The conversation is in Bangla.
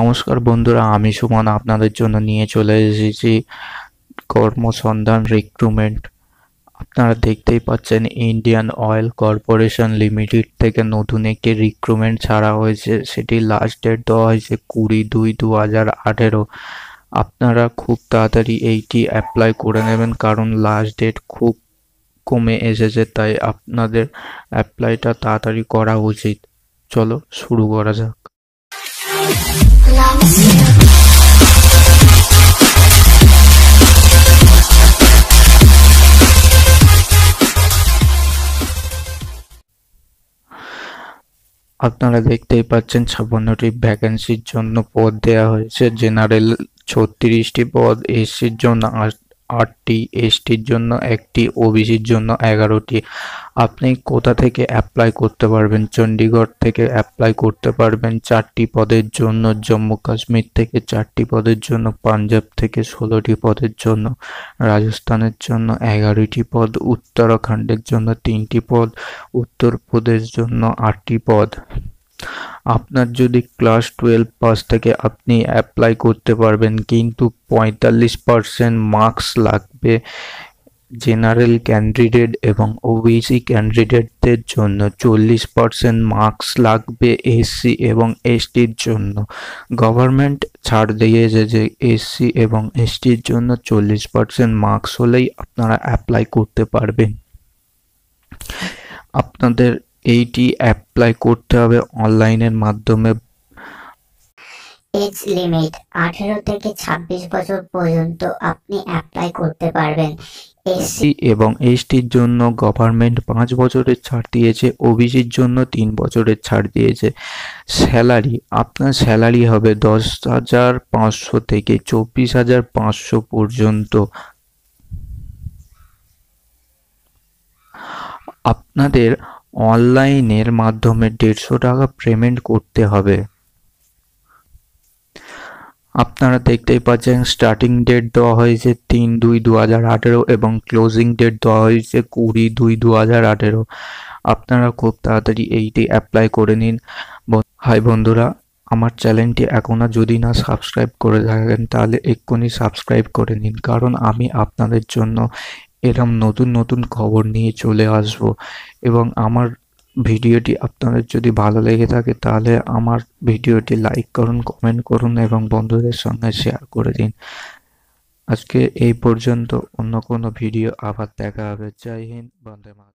নমস্কার বন্ধুরা আমি সুমন আপনাদের জন্য নিয়ে চলে এসেছি কর্মসন্ধান রিক্রুটমেন্ট আপনারা দেখতেই পাচ্ছেন ইন্ডিয়ান অয়েল কর্পোরেশন লিমিটেড থেকে নতুন একটি রিক্রুটমেন্ট ছাড়া হয়েছে সেটি লাস্ট ডেট দেওয়া হয়েছে কুড়ি দুই দু হাজার আঠেরো আপনারা খুব তাড়াতাড়ি এইটি অ্যাপ্লাই করে নেবেন কারণ লাস্ট ডেট খুব কমে এসেছে তাই আপনাদের অ্যাপ্লাইটা তাড়াতাড়ি করা উচিত চলো শুরু করা যাক আপনারা দেখতেই পাচ্ছেন ছাপ্পান্নটি ভ্যাকেন্সির জন্য পদ দেয়া হয়েছে জেনারেল ছত্রিশটি পদ এসির জন্য আট আটটি এসটির জন্য একটি ওবিসির জন্য এগারোটি আপনি কোথা থেকে অ্যাপ্লাই করতে পারবেন চণ্ডীগড় থেকে অ্যাপ্লাই করতে পারবেন চারটি পদের জন্য জম্মু কাশ্মীর থেকে চারটি পদের জন্য পাঞ্জাব থেকে ষোলোটি পদের জন্য রাজস্থানের জন্য এগারোটি পদ উত্তরাখণ্ডের জন্য তিনটি পদ উত্তরপ্রদেশ জন্য আটটি পদ আপনার যদি ক্লাস টুয়েলভ পাস থেকে আপনি অ্যাপ্লাই করতে পারবেন কিন্তু পঁয়তাল্লিশ পারসেন্ট মার্কস লাগবে জেনারেল ক্যান্ডিডেট এবং ওবিসি ক্যান্ডিডেটদের জন্য চল্লিশ পার্সেন্ট মার্কস লাগবে এসসি এবং এসটির জন্য গভর্নমেন্ট ছাড় দিয়েছে যে এসসি এবং এসটির জন্য চল্লিশ পার্সেন্ট মার্কস হলেই আপনারা অ্যাপ্লাই করতে পারবেন আপনাদের এইটি অ্যাপ্লাই করতে হবে অনলাইনের মাধ্যমে এজ লিমিট আঠেরো থেকে ছাব্বিশ বছর পর্যন্ত আপনি অ্যাপ্লাই করতে পারবেন এসসি এবং এসটির জন্য গভর্নমেন্ট পাঁচ বছরের ছাড় দিয়েছে ওবিসির জন্য তিন বছরের ছাড় দিয়েছে স্যালারি আপনার স্যালারি হবে দশ হাজার পাঁচশো থেকে চব্বিশ হাজার পাঁচশো পর্যন্ত আপনাদের অনলাইনের মাধ্যমে দেড়শো টাকা পেমেন্ট করতে হবে আপনারা দেখতেই পাচ্ছেন স্টার্টিং ডেট দেওয়া হয়েছে তিন দুই দু হাজার আঠেরো এবং ক্লোজিং ডেট দেওয়া হয়েছে কুড়ি দুই দু হাজার আঠেরো আপনারা খুব তাড়াতাড়ি এইটি অ্যাপ্লাই করে নিন হাই বন্ধুরা আমার চ্যানেলটি এখনও যদি না সাবস্ক্রাইব করে থাকেন তাহলে এক্ষুনি সাবস্ক্রাইব করে নিন কারণ আমি আপনাদের জন্য এরম নতুন নতুন খবর নিয়ে চলে আসব এবং আমার ভিডিওটি আপনাদের যদি ভালো লেগে থাকে তাহলে আমার ভিডিওটি লাইক করুন কমেন্ট করুন এবং বন্ধুদের সঙ্গে শেয়ার করে দিন আজকে এই পর্যন্ত অন্য কোনো ভিডিও আবার দেখা হবে জয় হিন্দ বন্দে মাতরম